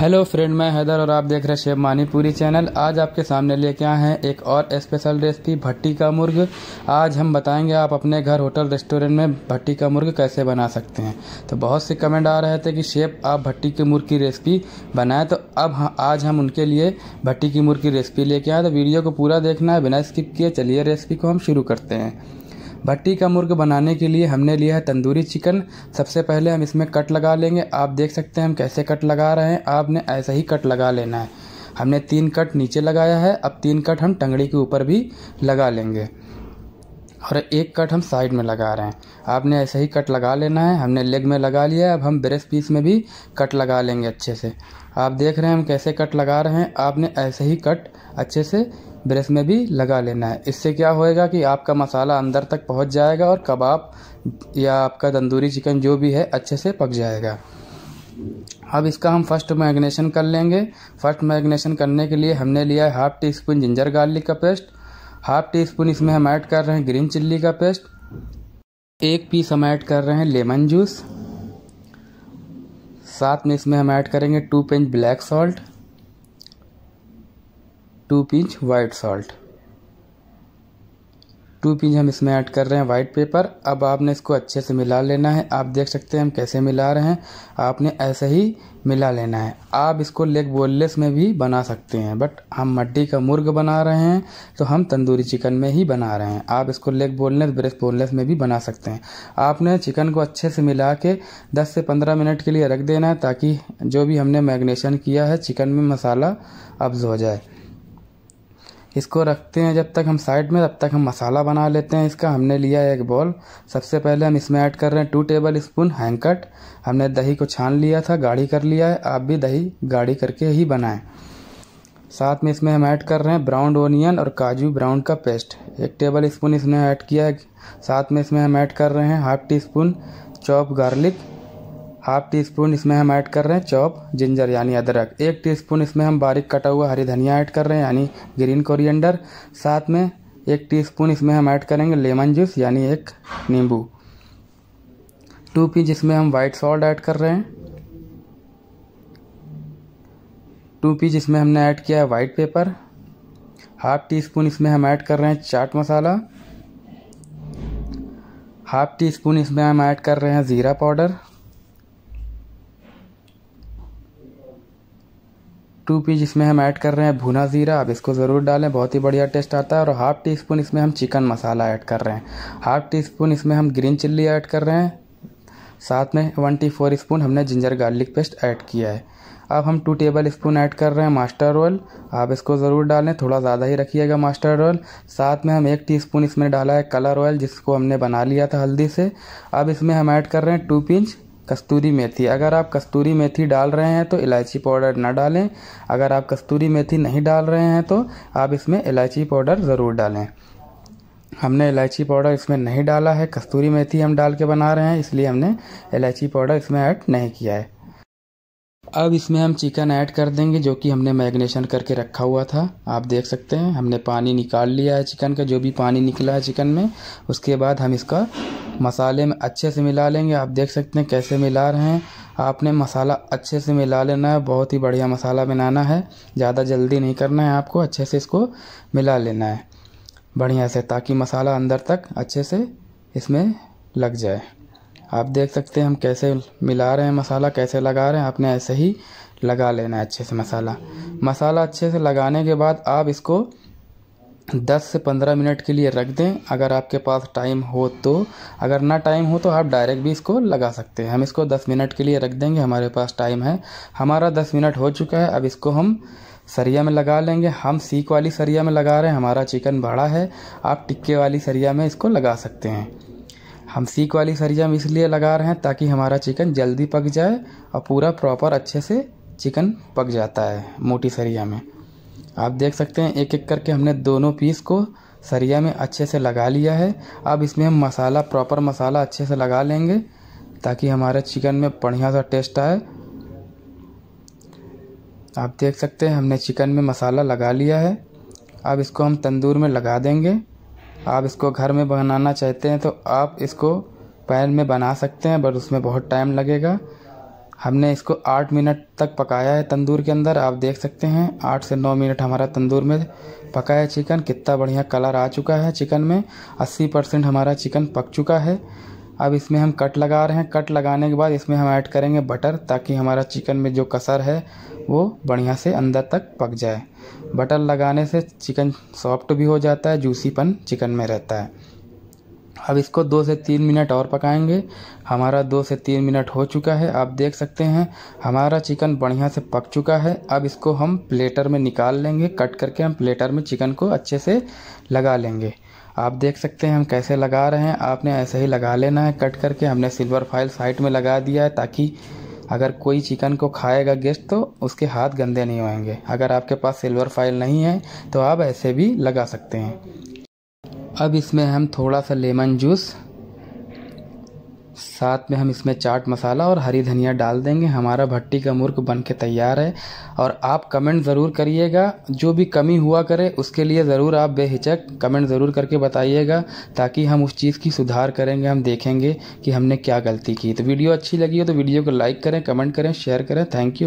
hello friend मैं हैदर और आप देख रहे हैं शेफ मानीपुरी चैनल आज आपके सामने लेके आए हैं एक और स्पेशल रेसिपी भट्टी का मुर्ग आज हम बताएंगे आप अपने घर होटल रेस्टोरेंट में भट्टी का मुर्ग कैसे बना सकते हैं तो बहुत से कमेंट आ रहे थे कि शेफ आप भट्टी के मुर्ग की रेसिपी बनाएं तो अब आज हम उनके लिए भट्टी की मुर्ग की रेसिपी लेके आए तो वीडियो को पूरा देखना है बिना स्किप किए चलिए रेसिपी को हम शुरू करते हैं भट्टी का मुर्ग बनाने के लिए हमने लिया है तंदूरी चिकन सबसे पहले हम इसमें कट लगा लेंगे आप देख सकते हैं हम कैसे कट लगा रहे हैं आपने ऐसा ही कट लगा लेना है हमने तीन कट नीचे लगाया है अब तीन कट हम टंगड़ी के ऊपर भी लगा लेंगे और एक कट हम साइड में लगा रहे हैं आपने ऐसे ही कट लगा लेना है हमने लेग में लगा लिया अब हम ब्रेस पीस में भी कट लगा लेंगे अच्छे से आप देख रहे हैं हम कैसे कट लगा रहे हैं आपने ऐसे ही कट अच्छे से ब्रेस में भी लगा लेना है इससे क्या होएगा कि आपका मसाला अंदर तक पहुंच जाएगा और कबाब या आपका तंदूरी चिकन जो भी है अच्छे से पक जाएगा अब इसका हम फर्स्ट मैग्नेशन कर लेंगे फर्स्ट मैगनेशन करने के लिए हमने लिया है half teaspoon ginger garlic का पेस्ट हाफ टी स्पून इसमें हम ऐड कर रहे हैं ग्रीन चिल्ली का पेस्ट एक पीस हम ऐड कर रहे हैं लेमन जूस साथ में इसमें हम ऐड करेंगे two pinch black salt two pinch white salt two पीज हम इसमें ऐड कर रहे हैं वाइट पेपर अब आपने इसको अच्छे से मिला लेना है आप देख सकते हैं हम कैसे मिला रहे हैं आपने ऐसे ही मिला लेना है आप इसको लेग बोनलेस में भी बना सकते हैं बट हम मट्टी का मुर्ग बना रहे हैं तो हम तंदूरी चिकन में ही बना रहे हैं आप इसको लेग बोनलेस ब्रेस बोनलेस में भी बना सकते हैं आपने चिकन को अच्छे से मिला के दस से पंद्रह मिनट के लिए रख देना है ताकि जो भी हमने मैग्नेशन किया है चिकन में मसाला अब्ज हो जाए इसको रखते हैं जब तक हम साइड में तब तक हम मसाला बना लेते हैं इसका हमने लिया है एक बॉल सबसे पहले हम इसमें ऐड कर रहे हैं टू टेबल स्पून हैंकट हमने दही को छान लिया था गाढ़ी कर लिया है आप भी दही गाढ़ी करके ही बनाएं साथ में इसमें हम ऐड कर रहे हैं ब्राउन ओनियन और काजू ब्राउन का पेस्ट एक टेबल स्पून इसमें ऐड किया है साथ में इसमें हम ऐड कर रहे हैं half teaspoon chop garlic half teaspoon इसमें हम ऐड कर रहे हैं चॉप जिंजर यानी अदरक एक टीस्पून इसमें हम बारीक कटा हुआ हरी धनिया ऐड कर रहे हैं यानी ग्रीन कोरिएंडर साथ में एक टीस्पून इसमें हम ऐड करेंगे लेमन जूस यानी एक नींबू टू पी इसमें हम वाइट सॉल्ट ऐड कर रहे हैं टू पी इसमें हमने ऐड किया है white pepper half teaspoon इसमें हम ऐड कर रहे हैं chaat masala half teaspoon इसमें हम ऐड कर रहे हैं ज़ीरा पाउडर टू पीस इसमें हम ऐड कर रहे हैं भुना ज़ीरा अब इसको ज़रूर डालें बहुत ही बढ़िया टेस्ट आता है और हाफ़ टी स्पून इसमें हम चिकन मसाला ऐड कर रहे हैं हाफ़ टी स्पून इसमें हम ग्रीन चिल्ली ऐड कर रहे हैं साथ में वन टी फोर स्पून हमने जिंजर गार्लिक पेस्ट ऐड किया है अब हम टू टेबल स्पून ऐड कर रहे हैं मास्टर रोल आप इसको ज़रूर डालें थोड़ा ज़्यादा ही रखिएगा मास्टर रोल साथ में हम एक टीस्पून इसमें डाला है कलर ऑयल जिसको हमने बना लिया था हल्दी से अब इसमें हम ऐड कर रहे हैं टू पिंच कस्तूरी मेथी अगर आप कस्तूरी मेथी डाल रहे हैं तो इलायची पाउडर ना डालें अगर आप कस्तूरी मेथी नहीं डाल रहे हैं तो आप इसमें इलायची पाउडर ज़रूर डालें हमने इलायची पाउडर इसमें नहीं डाला है कस्तूरी मेथी हम डाल के बना रहे हैं इसलिए हमने इलायची पाउडर इसमें ऐड नहीं किया है अब इसमें हम चिकन ऐड कर देंगे जो कि हमने मैगनेशन करके रखा हुआ था आप देख सकते हैं हमने पानी निकाल लिया है चिकन का जो भी पानी निकला है चिकन में उसके बाद हम इसका मसाले में अच्छे से मिला लेंगे आप देख सकते हैं कैसे मिला रहे हैं आपने मसाला अच्छे से मिला लेना है बहुत ही बढ़िया मसाला बनाना है ज़्यादा जल्दी नहीं करना है आपको अच्छे से इसको मिला लेना है बढ़िया से ताकि मसाला अंदर तक अच्छे से इसमें लग जाए आप देख सकते हैं हम कैसे मिला रहे हैं मसाला कैसे लगा रहे हैं आपने ऐसे ही लगा लेना है अच्छे से मसाला मसाला अच्छे से लगाने के बाद आप इसको 10 से 15 मिनट के लिए रख दें अगर आपके पास टाइम हो तो अगर ना टाइम हो तो आप डायरेक्ट भी इसको लगा सकते हैं हम इसको 10 मिनट के लिए रख देंगे हमारे पास टाइम है हमारा 10 मिनट हो चुका है अब इसको हम सरिया में लगा लेंगे हम सीख वाली सरिया में लगा रहे हैं हमारा चिकन बड़ा है आप टिक्के वाली सरिया में इसको लगा सकते हैं हम सीख वाली सरिया इसलिए लगा रहे हैं ताकि हमारा चिकन जल्दी पक जाए और पूरा प्रॉपर अच्छे से चिकन पक जाता है मोटी सरिया में आप देख सकते हैं एक एक करके हमने दोनों पीस को सरिया में अच्छे से लगा लिया है अब इसमें हम मसाला प्रॉपर मसाला अच्छे से लगा लेंगे ताकि हमारे चिकन में बढ़िया सा टेस्ट आए आप देख सकते हैं हमने चिकन में मसाला लगा लिया है अब इसको हम तंदूर में लगा देंगे आप इसको घर में बनाना चाहते हैं तो आप इसको पैन में बना सकते हैं बट उसमें बहुत टाइम लगेगा हमने इसको आठ मिनट तक पकाया है तंदूर के अंदर आप देख सकते हैं आठ से नौ मिनट हमारा तंदूर में पका है चिकन कितना बढ़िया कलर आ चुका है चिकन में अस्सी परसेंट हमारा चिकन पक चुका है अब इसमें हम कट लगा रहे हैं कट लगाने के बाद इसमें हम ऐड करेंगे बटर ताकि हमारा चिकन में जो कसर है वो बढ़िया से अंदर तक पक जाए बटर लगाने से चिकन सॉफ्ट भी हो जाता है जूसीपन चिकन में रहता है अब इसको दो से तीन मिनट और पकाएंगे हमारा दो से तीन मिनट हो चुका है आप देख सकते हैं हमारा चिकन बढ़िया से पक चुका है अब इसको हम प्लेटर में निकाल लेंगे कट करके हम प्लेटर में चिकन को अच्छे से लगा लेंगे आप देख सकते हैं हम कैसे लगा रहे हैं आपने ऐसे ही लगा लेना है कट करके हमने सिल्वर फाइल साइड में लगा दिया है ताकि अगर कोई चिकन को खाएगा गेस्ट तो उसके हाथ गंदे नहीं होएंगे अगर आपके पास सिल्वर फाइल नहीं है तो आप ऐसे भी लगा सकते हैं अब इसमें हम थोड़ा सा लेमन जूस साथ में हम इसमें चाट मसाला और हरी धनिया डाल देंगे हमारा भट्टी का मुर्ग बन के तैयार है और आप कमेंट ज़रूर करिएगा जो भी कमी हुआ करे उसके लिए ज़रूर आप बेहिचक कमेंट ज़रूर करके बताइएगा ताकि हम उस चीज़ की सुधार करेंगे हम देखेंगे कि हमने क्या गलती की तो वीडियो अच्छी लगी हो तो वीडियो को लाइक करें कमेंट करें शेयर करें थैंक यू